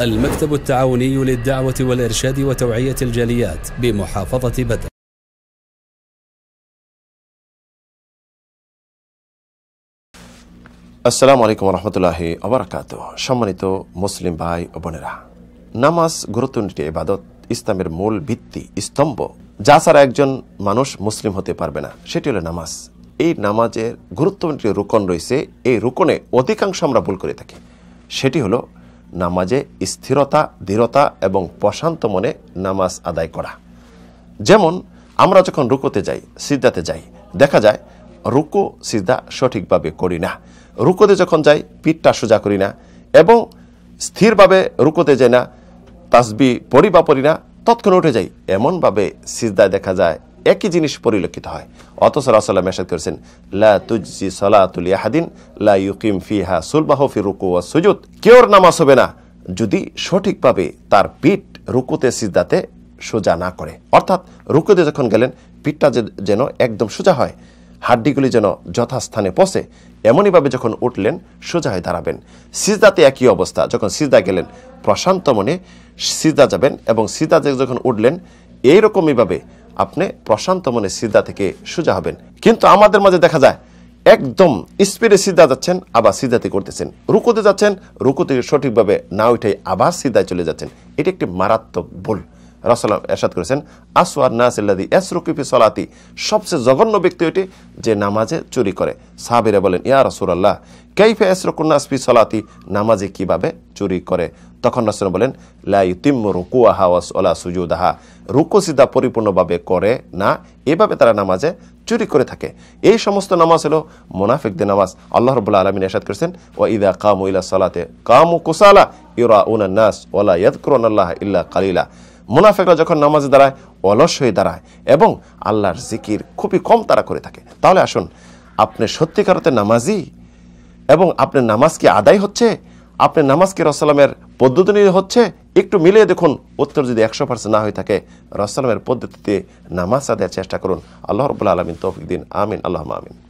المكتب التعاوني للدعوة والإرشاد وتوعية الجاليات بمحافظة بدر আসসালামু আলাইকুম রহমতুল্লাহ অবরাকাত সম্মানিত মুসলিম ভাই ও বোনেরা নামাজ গুরুত্বনীতি ইবাদত ইসলামের মূল ভিত্তি স্তম্ভ যা ছাড়া একজন মানুষ মুসলিম হতে পারবে না সেটি হলো নামাজ এই নামাজের গুরুত্বপূর্ণ রুকন রয়েছে এই রুকনে অধিকাংশ আমরা ভুল করে থাকি সেটি হলো নামাজে স্থিরতা দৃঢ়তা এবং প্রশান্ত মনে নামাজ আদায় করা যেমন আমরা যখন রুকোতে যাই সিদ্ধাতে যাই দেখা যায় রুকো সিদ্ধা সঠিকভাবে করি না রুকোতে যখন যাই পিঠটা সোজা করি না এবং স্থিরভাবে রুকোতে যাই না তাসবি পড়ি বা পড়ি না তৎক্ষণ উঠে যাই এমনভাবে সিজদায় দেখা যায় একই জিনিস পরিলক্ষিত হয় অথচ রাসাল্লাহ মেসাদ করেছেন লা তুজি সলাতুল ইয়াহাদিন লা ইউকিম ফিহা সুলবাহ ফি রুকু ও সুজুদ কেউর নামাজ হবে না যদি সঠিকভাবে তার পিঠ রুকুতে সিজদাতে সোজা না করে অর্থাৎ রুকুতে যখন গেলেন পিঠটা যেন একদম সোজা হয় হাড্ডিগুলি যেন যথাস্থানে পসে এমনইভাবে যখন উঠলেন সোজা হয়ে দাঁড়াবেন সিজদাতে একই অবস্থা যখন সিজদা গেলেন প্রশান্ত মনে সিজদা যাবেন এবং সিজদাতে যখন উঠলেন এইরকমইভাবে আপনি প্রশান্ত মনে সিদ্ধা থেকে সোজা হবেন কিন্তু আমাদের মাঝে দেখা যায় একদম স্পিডে সিদ্ধা যাচ্ছেন আবার সিদ্ধাতে করতেছেন রুকুতে যাচ্ছেন রুকুতে সঠিকভাবে না উঠে আবার সিদ্ধায় চলে যাচ্ছেন এটি একটি মারাত্মক ভুল রসলাম এরশাদ করেছেন আসওয়ার নাসিল্লাদি এসরুকিফি সলাতি সবচেয়ে জঘন্য ব্যক্তি ওইটি যে নামাজে চুরি করে সাহাবিরা বলেন ইয়া রসুল আল্লাহ কেইফে এসরকুন্নাসফি সলাতি নামাজে কিভাবে চুরি করে তখন নাসরম বলেন লাইতিম রুকু আহাওয়াস ওলা সুজুদ আহা রুকু সিদা পরিপূর্ণভাবে করে না এভাবে তারা নামাজে চুরি করে থাকে এই সমস্ত নামাজ হলো মোনাফিকদের নামাজ আল্লাহ রবুল্লা আলমিন এসাদ করেছেন ও ইদা কামু ইলা সালাতে কামু কুসালা ইউরা উনা নাস ওলা ইয়াদকুরন আল্লাহ ইল্লা কালিলা মুনাফেকরা যখন নামাজে দাঁড়ায় অলস হয়ে দাঁড়ায় এবং আল্লাহর জিকির খুবই কম তারা করে থাকে তাহলে আসুন আপনি সত্যিকারতে নামাজি এবং আপনার নামাজ কি আদায় হচ্ছে আপনি নামাজকে রসালামের পদ্ধতি নিয়ে হচ্ছে একটু মিলিয়ে দেখুন উত্তর যদি একশো পার্সেন্ট না হয়ে থাকে রসালামের পদ্ধতিতে নামাজ আদায়ের চেষ্টা করুন আল্লাহ রবুল্লা আলমিন তৌফিক দিন আমিন আল্লাহ আমিন